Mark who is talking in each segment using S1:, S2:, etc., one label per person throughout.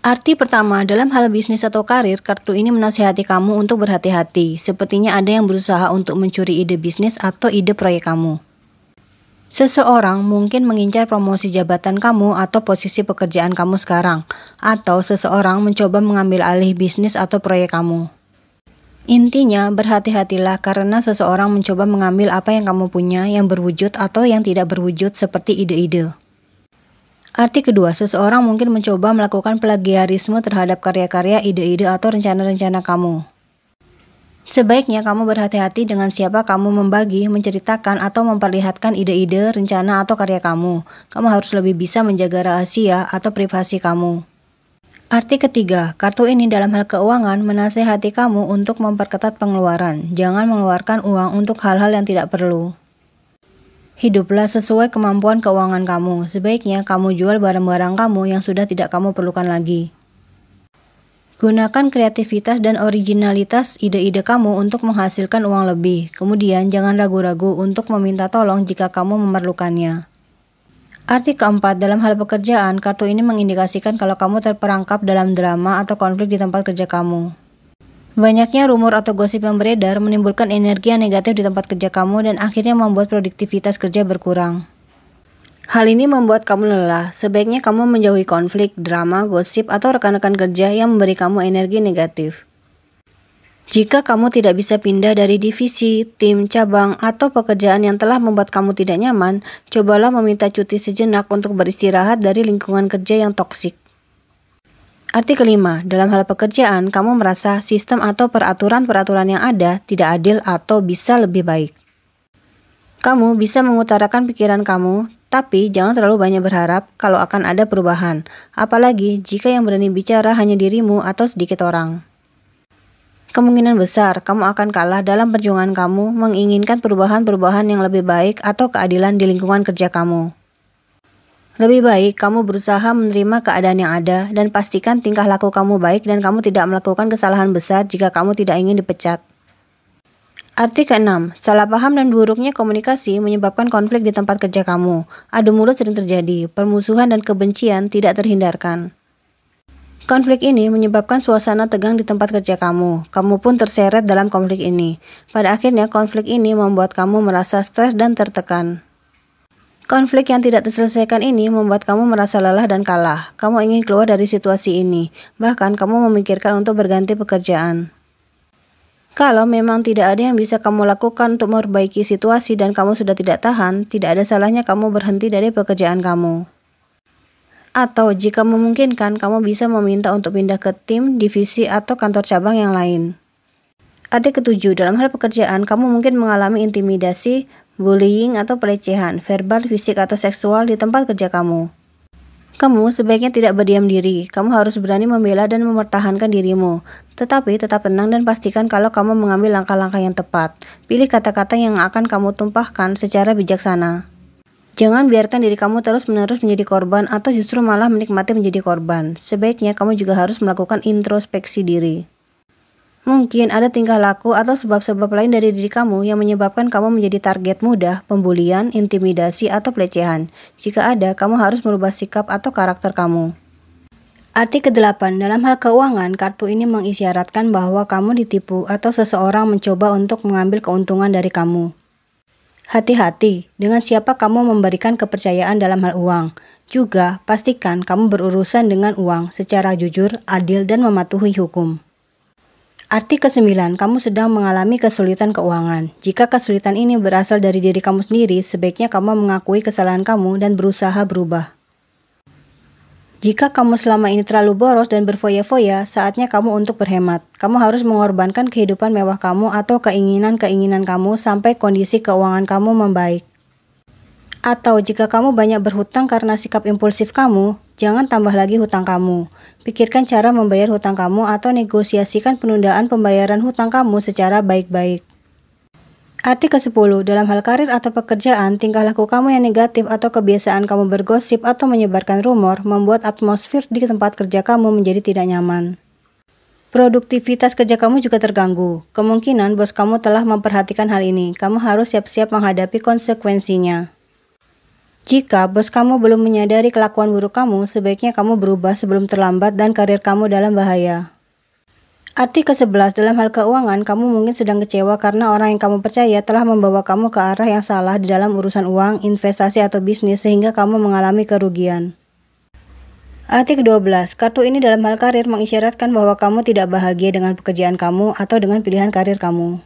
S1: Arti pertama, dalam hal bisnis atau karir, kartu ini menasihati kamu untuk berhati-hati. Sepertinya ada yang berusaha untuk mencuri ide bisnis atau ide proyek kamu. Seseorang mungkin mengincar promosi jabatan kamu atau posisi pekerjaan kamu sekarang, atau seseorang mencoba mengambil alih bisnis atau proyek kamu. Intinya, berhati-hatilah karena seseorang mencoba mengambil apa yang kamu punya yang berwujud atau yang tidak berwujud seperti ide-ide. Arti kedua, seseorang mungkin mencoba melakukan plagiarisme terhadap karya-karya, ide-ide, atau rencana-rencana kamu. Sebaiknya kamu berhati-hati dengan siapa kamu membagi, menceritakan, atau memperlihatkan ide-ide, rencana, atau karya kamu. Kamu harus lebih bisa menjaga rahasia atau privasi kamu. Arti ketiga, kartu ini dalam hal keuangan menasehati kamu untuk memperketat pengeluaran. Jangan mengeluarkan uang untuk hal-hal yang tidak perlu. Hiduplah sesuai kemampuan keuangan kamu. Sebaiknya kamu jual barang-barang kamu yang sudah tidak kamu perlukan lagi. Gunakan kreativitas dan originalitas ide-ide kamu untuk menghasilkan uang lebih. Kemudian, jangan ragu-ragu untuk meminta tolong jika kamu memerlukannya. Arti keempat, dalam hal pekerjaan, kartu ini mengindikasikan kalau kamu terperangkap dalam drama atau konflik di tempat kerja kamu. Banyaknya rumor atau gosip yang beredar menimbulkan energi yang negatif di tempat kerja kamu dan akhirnya membuat produktivitas kerja berkurang. Hal ini membuat kamu lelah. Sebaiknya kamu menjauhi konflik, drama, gosip, atau rekan-rekan kerja yang memberi kamu energi negatif. Jika kamu tidak bisa pindah dari divisi, tim, cabang, atau pekerjaan yang telah membuat kamu tidak nyaman, cobalah meminta cuti sejenak untuk beristirahat dari lingkungan kerja yang toksik. Arti kelima, dalam hal pekerjaan, kamu merasa sistem atau peraturan-peraturan yang ada tidak adil atau bisa lebih baik. Kamu bisa mengutarakan pikiran kamu, tapi jangan terlalu banyak berharap kalau akan ada perubahan, apalagi jika yang berani bicara hanya dirimu atau sedikit orang. Kemungkinan besar kamu akan kalah dalam perjuangan kamu menginginkan perubahan-perubahan yang lebih baik atau keadilan di lingkungan kerja kamu. Lebih baik kamu berusaha menerima keadaan yang ada dan pastikan tingkah laku kamu baik dan kamu tidak melakukan kesalahan besar jika kamu tidak ingin dipecat. Arti keenam, salah paham dan buruknya komunikasi menyebabkan konflik di tempat kerja kamu. Adu mulut sering terjadi, permusuhan dan kebencian tidak terhindarkan. Konflik ini menyebabkan suasana tegang di tempat kerja kamu. Kamu pun terseret dalam konflik ini. Pada akhirnya, konflik ini membuat kamu merasa stres dan tertekan. Konflik yang tidak terselesaikan ini membuat kamu merasa lelah dan kalah. Kamu ingin keluar dari situasi ini, bahkan kamu memikirkan untuk berganti pekerjaan. Kalau memang tidak ada yang bisa kamu lakukan untuk memperbaiki situasi dan kamu sudah tidak tahan, tidak ada salahnya kamu berhenti dari pekerjaan kamu. Atau jika memungkinkan, kamu bisa meminta untuk pindah ke tim, divisi, atau kantor cabang yang lain. Ada ketujuh, dalam hal pekerjaan, kamu mungkin mengalami intimidasi, bullying atau pelecehan, verbal, fisik, atau seksual di tempat kerja kamu. Kamu sebaiknya tidak berdiam diri. Kamu harus berani membela dan mempertahankan dirimu. Tetapi tetap tenang dan pastikan kalau kamu mengambil langkah-langkah yang tepat. Pilih kata-kata yang akan kamu tumpahkan secara bijaksana. Jangan biarkan diri kamu terus-menerus menjadi korban atau justru malah menikmati menjadi korban. Sebaiknya kamu juga harus melakukan introspeksi diri. Mungkin ada tingkah laku atau sebab-sebab lain dari diri kamu yang menyebabkan kamu menjadi target mudah, pembulian, intimidasi, atau pelecehan. Jika ada, kamu harus merubah sikap atau karakter kamu. Arti ke-8, dalam hal keuangan, kartu ini mengisyaratkan bahwa kamu ditipu atau seseorang mencoba untuk mengambil keuntungan dari kamu. Hati-hati dengan siapa kamu memberikan kepercayaan dalam hal uang. Juga, pastikan kamu berurusan dengan uang secara jujur, adil, dan mematuhi hukum. Arti kesembilan, kamu sedang mengalami kesulitan keuangan. Jika kesulitan ini berasal dari diri kamu sendiri, sebaiknya kamu mengakui kesalahan kamu dan berusaha berubah. Jika kamu selama ini terlalu boros dan berfoya-foya, saatnya kamu untuk berhemat. Kamu harus mengorbankan kehidupan mewah kamu atau keinginan-keinginan kamu sampai kondisi keuangan kamu membaik. Atau jika kamu banyak berhutang karena sikap impulsif kamu, Jangan tambah lagi hutang kamu. Pikirkan cara membayar hutang kamu atau negosiasikan penundaan pembayaran hutang kamu secara baik-baik. Arti ke-10, dalam hal karir atau pekerjaan, tingkah laku kamu yang negatif atau kebiasaan kamu bergosip atau menyebarkan rumor membuat atmosfer di tempat kerja kamu menjadi tidak nyaman. Produktivitas kerja kamu juga terganggu. Kemungkinan bos kamu telah memperhatikan hal ini. Kamu harus siap-siap menghadapi konsekuensinya. Jika bos kamu belum menyadari kelakuan buruk kamu, sebaiknya kamu berubah sebelum terlambat dan karir kamu dalam bahaya. Arti ke-11 dalam hal keuangan, kamu mungkin sedang kecewa karena orang yang kamu percaya telah membawa kamu ke arah yang salah di dalam urusan uang, investasi, atau bisnis sehingga kamu mengalami kerugian. Arti ke-12, kartu ini dalam hal karir mengisyaratkan bahwa kamu tidak bahagia dengan pekerjaan kamu atau dengan pilihan karir kamu.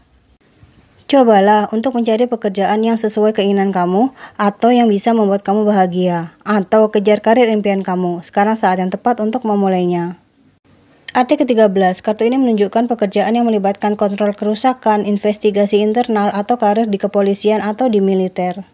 S1: Cobalah untuk mencari pekerjaan yang sesuai keinginan kamu atau yang bisa membuat kamu bahagia, atau kejar karir impian kamu. Sekarang saat yang tepat untuk memulainya. Arti ke-13, kartu ini menunjukkan pekerjaan yang melibatkan kontrol kerusakan, investigasi internal, atau karir di kepolisian atau di militer.